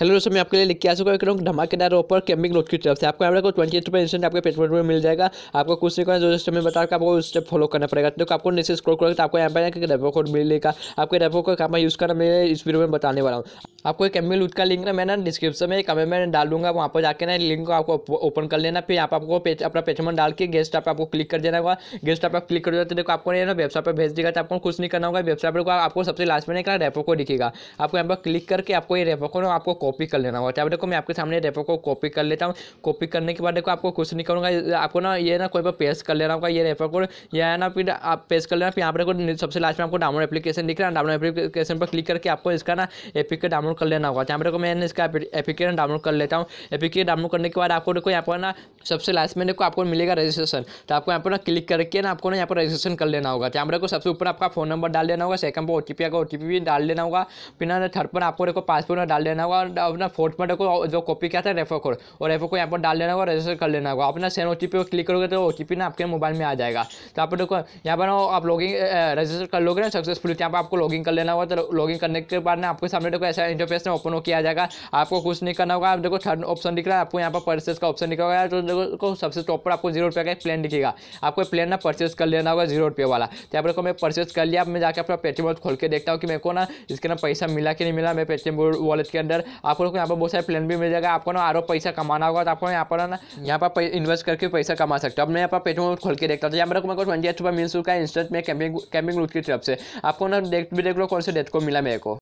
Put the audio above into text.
hello दोस्तों मैं आपके लिए के आ चुका हूँ धमाकेदार ऑफर कैम्पिंग रोड की तरफ से आपको यहाँ ट्वेंटी एट रुपये इंस्टेंट आपके पेटमेंट में मिल जाएगा आपको कुछ नहीं करना जो स्टेप में बता आपको उस स्टेप फॉलो करना पड़ेगा तो आपको नीचे स्क्रोल करोगे तो आपको यहाँ पर रेपो कोड मिलेगा आपके रेपो कोड का यूज़ करना मैं इस वीडियो में बताने वाला हूँ आपको एक एम का लिंक ना मैं ना डिस्क्रिप्शन में एक कमेंट में डालूंगा वहाँ पर जाकर ना लिंक को आपको ओपन कर लेना फिर यहाँ पर आपको पेज अपना पेचमन डाल के गेस्ट आप आपको क्लिक कर देना होगा गेस्ट आप क्लिक कर देते देखो आपको ना वेबसाइट पर भेज देगा तो आपको कुछ नहीं करना होगा वेबसाइट पर आपको सबसे लास्ट में ना रेपो को दिखेगा आपको यहाँ पर क्लिक करके आपको ये रेपो को ना आपको कॉपी कर लेना होगा तो देखो मैं आपके सामने रेपो को कॉपी कर लेता हूँ कॉपी करने के बाद देखो आपको कुछ नहीं करूँगा आपको ना ये ना कोई पर पेस्ट कर लेना होगा ये रेपो को या ना फिर आप पेस्ट कर लेना फिर यहाँ पर सबसे लास्ट में आपको डाउनलोड एप्लीकेशन दिख रहा है डाउनलोड एप्लीकेशन पर क्लिक करके आपको इसका ना एपिक का डाउनलोड डाउनलोड कर लेना होगा यहाँ पर देखो मैंने इसका एप्लीकेशन डाउनलोड कर लेता हूँ एप्लीकेशन डाउनलोड करने के बाद आपको देखो यहाँ पर ना सबसे लास्ट में देखो आपको मिलेगा रजिस्ट्रेशन तो आपको यहाँ पर ना क्लिक करके ना आपको ना यहाँ पर रजिस्ट्रेशन कर लेना होगा यहाँ पर देखो सबसे ऊपर आपका फोन नंबर डाल देना होगा सेकंड पर ओ टी का ओ भी डाल देना होगा फिर ना थर्ड पर आपको देखो पासपोर्ट डाल देना होगा अपना फोर्थ पर देखो जो कॉपी क्या था रेफर कोड और रेफर को यहाँ पर डाल देना होगा रजिस्टर कर लेना होगा अपना सेम ओ टी पर क्लिक करोगे तो ओ टी ना आपके मोबाइल में आ जाएगा तो आप देखो यहाँ पर आप लॉगिंग रजिस्टर कर लोगे ना सक्सेसफुल तो यहाँ पर आपको लॉगिंग कर लेना होगा तो लॉगिंग करने के बाद ना आपके सामने देखो ऐसा इंटरफेस में ओपन होकर आ जाएगा आपको कुछ नहीं करना होगा देखो थर्ड ऑप्शन दिख रहा है आपको यहाँ पर परचेस का ऑप्शन दिखा होगा तो सबसे टॉप पर आपको जीरो रुपये का एक प्लान दिखेगा आपको प्लान ना परचेस कर लेना होगा जीरो रुपये वाला तो आप देखो मैं परचेस कर लिया मैं जाकर अपना पेटीएम वॉलेट खोल के देखता हूँ कि मेरे को ना इसके ना पैसा मिला कि नहीं मिला मेरे पेटीएम वॉलेट के अंदर आपको यहाँ पर बहुत सारे प्लान भी मिल जाएगा आपको ना आरोप पैसा कमाना होगा तो आपको यहाँ पर ना यहाँ पर इन्वेस्ट करके पैसा कमा सकते हो अब मैं यहाँ पर पेटीएम वॉलेट खोल के देखता हूँ तो यहाँ पर मेरे को ट्वेंटी एट रुपये मिल चुका है इंस्टेंट में कैंपिंग कैंपिंग रूट की तरफ से आपको ना देख भी देख लो कौन से डेट को मिला मेरे को